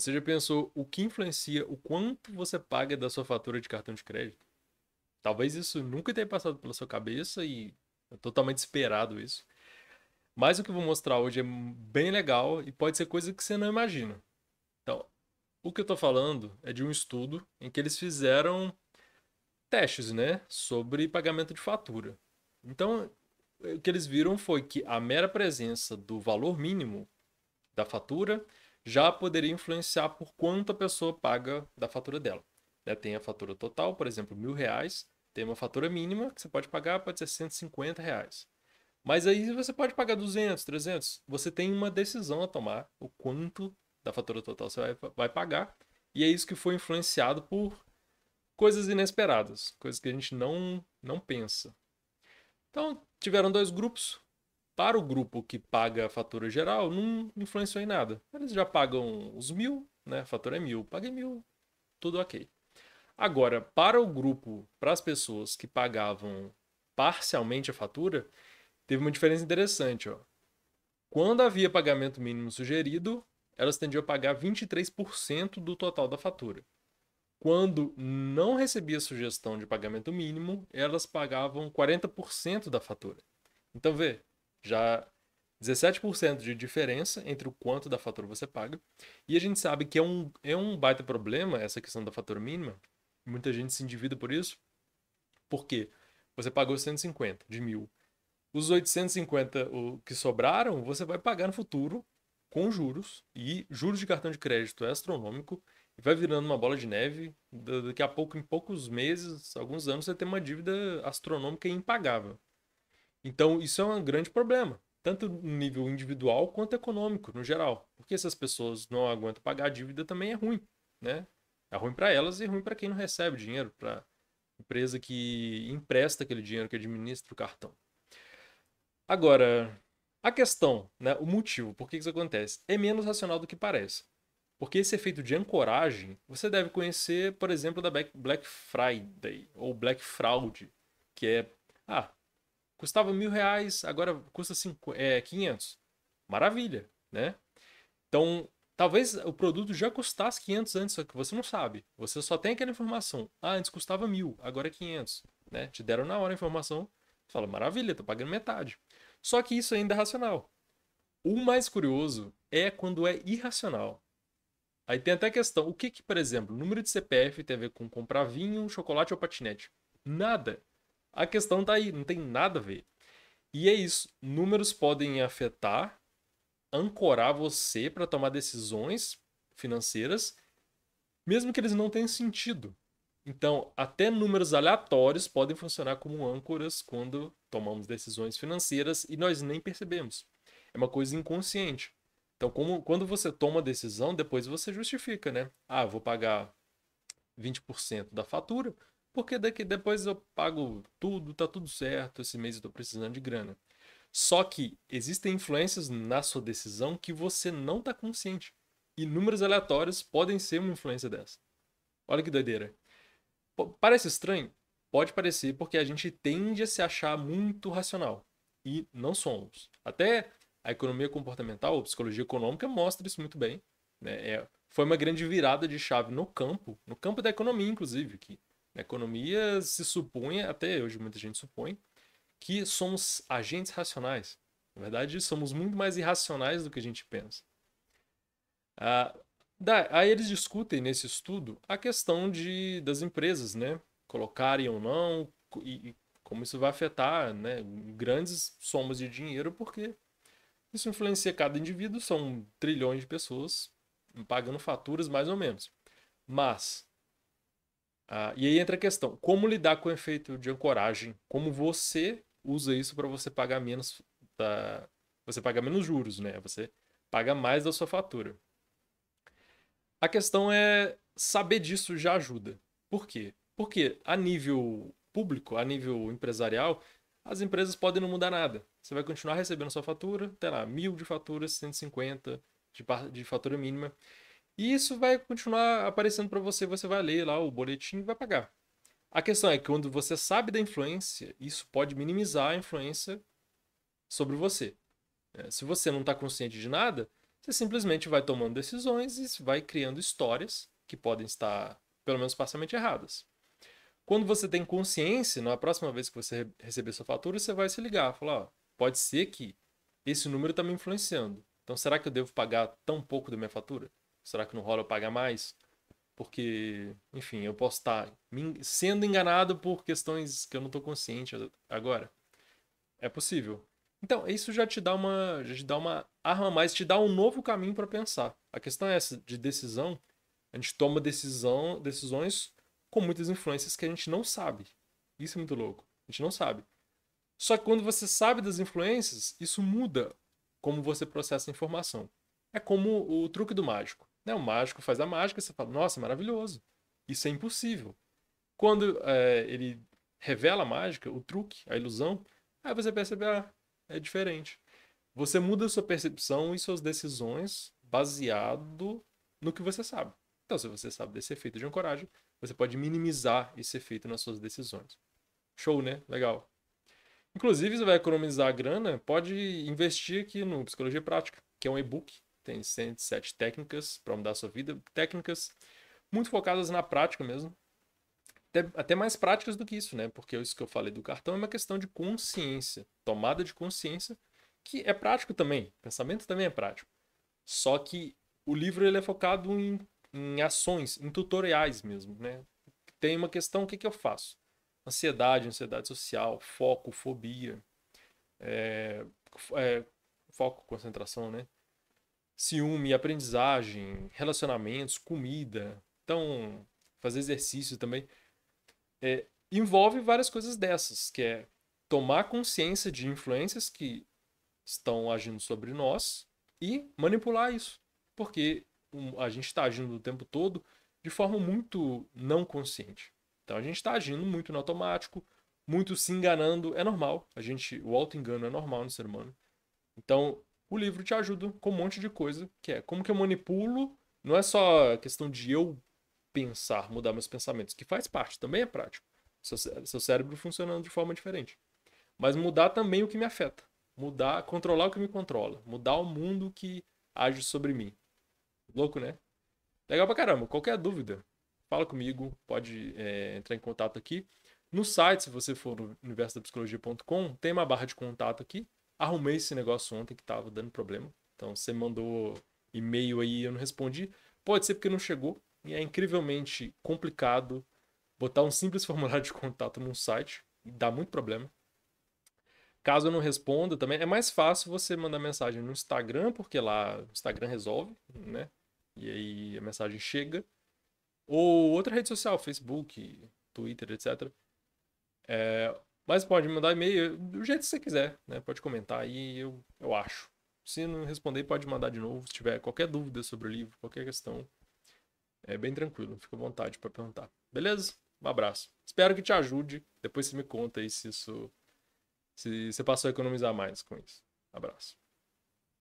Você já pensou o que influencia o quanto você paga da sua fatura de cartão de crédito? Talvez isso nunca tenha passado pela sua cabeça e é totalmente esperado isso. Mas o que eu vou mostrar hoje é bem legal e pode ser coisa que você não imagina. Então, o que eu estou falando é de um estudo em que eles fizeram testes, né, sobre pagamento de fatura. Então, o que eles viram foi que a mera presença do valor mínimo da fatura já poderia influenciar por quanto a pessoa paga da fatura dela. Né? Tem a fatura total, por exemplo, mil reais, tem uma fatura mínima que você pode pagar, pode ser 150 reais. Mas aí você pode pagar 200, 300. Você tem uma decisão a tomar, o quanto da fatura total você vai, vai pagar. E é isso que foi influenciado por coisas inesperadas, coisas que a gente não, não pensa. Então, tiveram dois grupos para o grupo que paga a fatura geral, não influenciou em nada. Eles já pagam os mil, né? A fatura é mil, paguei mil, tudo ok. Agora, para o grupo, para as pessoas que pagavam parcialmente a fatura, teve uma diferença interessante. Ó. Quando havia pagamento mínimo sugerido, elas tendiam a pagar 23% do total da fatura. Quando não recebia sugestão de pagamento mínimo, elas pagavam 40% da fatura. Então, vê, já 17% de diferença entre o quanto da fatura você paga. E a gente sabe que é um, é um baita problema essa questão da fatura mínima. Muita gente se endivida por isso. Por quê? Você pagou 150 de mil. Os 850 o, que sobraram, você vai pagar no futuro com juros. E juros de cartão de crédito é astronômico. E vai virando uma bola de neve. Daqui a pouco, em poucos meses, alguns anos, você tem uma dívida astronômica e impagável. Então, isso é um grande problema, tanto no nível individual quanto econômico, no geral. Porque se as pessoas não aguentam pagar a dívida, também é ruim, né? É ruim para elas e ruim para quem não recebe dinheiro, para empresa que empresta aquele dinheiro, que administra o cartão. Agora, a questão, né, o motivo, por que isso acontece, é menos racional do que parece. Porque esse efeito de ancoragem, você deve conhecer, por exemplo, da Black Friday ou Black Fraud, que é, ah, Custava mil reais, agora custa cinco, é, 500. Maravilha, né? Então, talvez o produto já custasse 500 antes, só que você não sabe. Você só tem aquela informação. Ah, antes custava mil, agora é 500. Né? Te deram na hora a informação. Fala, maravilha, tô pagando metade. Só que isso ainda é racional. O mais curioso é quando é irracional. Aí tem até a questão, o que que, por exemplo, número de CPF tem a ver com comprar vinho, chocolate ou patinete? Nada. A questão tá aí, não tem nada a ver. E é isso. Números podem afetar, ancorar você para tomar decisões financeiras, mesmo que eles não tenham sentido. Então, até números aleatórios podem funcionar como âncoras quando tomamos decisões financeiras e nós nem percebemos. É uma coisa inconsciente. Então, como, quando você toma a decisão, depois você justifica, né? Ah, vou pagar 20% da fatura, porque daqui depois eu pago tudo, tá tudo certo, esse mês eu tô precisando de grana. Só que existem influências na sua decisão que você não tá consciente. E números aleatórios podem ser uma influência dessa. Olha que doideira. parece estranho? Pode parecer, porque a gente tende a se achar muito racional. E não somos. Até a economia comportamental, ou psicologia econômica, mostra isso muito bem. Né? É, foi uma grande virada de chave no campo, no campo da economia, inclusive, que na economia se supunha, até hoje muita gente supõe, que somos agentes racionais. Na verdade, somos muito mais irracionais do que a gente pensa. Ah, da, aí eles discutem nesse estudo a questão de, das empresas, né? Colocarem ou não, e, e como isso vai afetar né, grandes somas de dinheiro, porque isso influencia cada indivíduo, são trilhões de pessoas pagando faturas mais ou menos. Mas ah, e aí entra a questão: como lidar com o efeito de ancoragem? Como você usa isso para você pagar menos da... você paga menos juros, né? Você paga mais da sua fatura. A questão é saber disso já ajuda. Por quê? Porque a nível público, a nível empresarial, as empresas podem não mudar nada. Você vai continuar recebendo sua fatura, até lá, mil de fatura, 150 de, de fatura mínima. E isso vai continuar aparecendo para você, você vai ler lá o boletim e vai pagar. A questão é que quando você sabe da influência, isso pode minimizar a influência sobre você. É, se você não está consciente de nada, você simplesmente vai tomando decisões e vai criando histórias que podem estar, pelo menos parcialmente, erradas. Quando você tem consciência, na próxima vez que você receber sua fatura, você vai se ligar, falar, ó, pode ser que esse número está me influenciando. Então, será que eu devo pagar tão pouco da minha fatura? Será que não rola eu pagar mais? Porque, enfim, eu posso tá estar sendo enganado por questões que eu não estou consciente agora. É possível. Então, isso já te dá uma, já te dá uma arma a mais, te dá um novo caminho para pensar. A questão é essa de decisão. A gente toma decisão, decisões com muitas influências que a gente não sabe. Isso é muito louco. A gente não sabe. Só que quando você sabe das influências, isso muda como você processa a informação. É como o truque do mágico. Né? O mágico faz a mágica, você fala, nossa, maravilhoso. Isso é impossível. Quando é, ele revela a mágica, o truque, a ilusão, aí você percebe, ah, é diferente. Você muda sua percepção e suas decisões baseado no que você sabe. Então, se você sabe desse efeito de ancoragem, você pode minimizar esse efeito nas suas decisões. Show, né? Legal. Inclusive, você vai economizar grana, pode investir aqui no Psicologia Prática, que é um e-book tem 107 técnicas para mudar a sua vida. Técnicas muito focadas na prática mesmo. Até, até mais práticas do que isso, né? Porque isso que eu falei do cartão é uma questão de consciência, tomada de consciência, que é prático também. Pensamento também é prático. Só que o livro ele é focado em, em ações, em tutoriais mesmo, né? Tem uma questão, o que, que eu faço? Ansiedade, ansiedade social, foco, fobia, é, é, foco, concentração, né? ciúme, aprendizagem, relacionamentos, comida, então fazer exercício também. É, envolve várias coisas dessas, que é tomar consciência de influências que estão agindo sobre nós e manipular isso. Porque a gente está agindo o tempo todo de forma muito não consciente. Então a gente está agindo muito no automático, muito se enganando. É normal. A gente, o auto-engano é normal no ser humano. Então, o livro te ajuda com um monte de coisa, que é como que eu manipulo, não é só questão de eu pensar, mudar meus pensamentos, que faz parte, também é prático. Seu, seu cérebro funcionando de forma diferente. Mas mudar também o que me afeta. Mudar, controlar o que me controla. Mudar o mundo que age sobre mim. Louco, né? Legal pra caramba. Qualquer dúvida, fala comigo, pode é, entrar em contato aqui. No site, se você for no universodapsicologia.com, tem uma barra de contato aqui. Arrumei esse negócio ontem que tava dando problema. Então você mandou e-mail aí e eu não respondi. Pode ser porque não chegou. E é incrivelmente complicado botar um simples formulário de contato num site. e Dá muito problema. Caso eu não responda também, é mais fácil você mandar mensagem no Instagram, porque lá o Instagram resolve, né? E aí a mensagem chega. Ou outra rede social, Facebook, Twitter, etc. É, mas pode mandar e-mail do jeito que você quiser, né? Pode comentar aí, eu, eu acho. Se não responder, pode mandar de novo. Se tiver qualquer dúvida sobre o livro, qualquer questão, é bem tranquilo. Fica à vontade para perguntar. Beleza? Um abraço. Espero que te ajude. Depois você me conta aí se isso. Se você passou a economizar mais com isso. Abraço.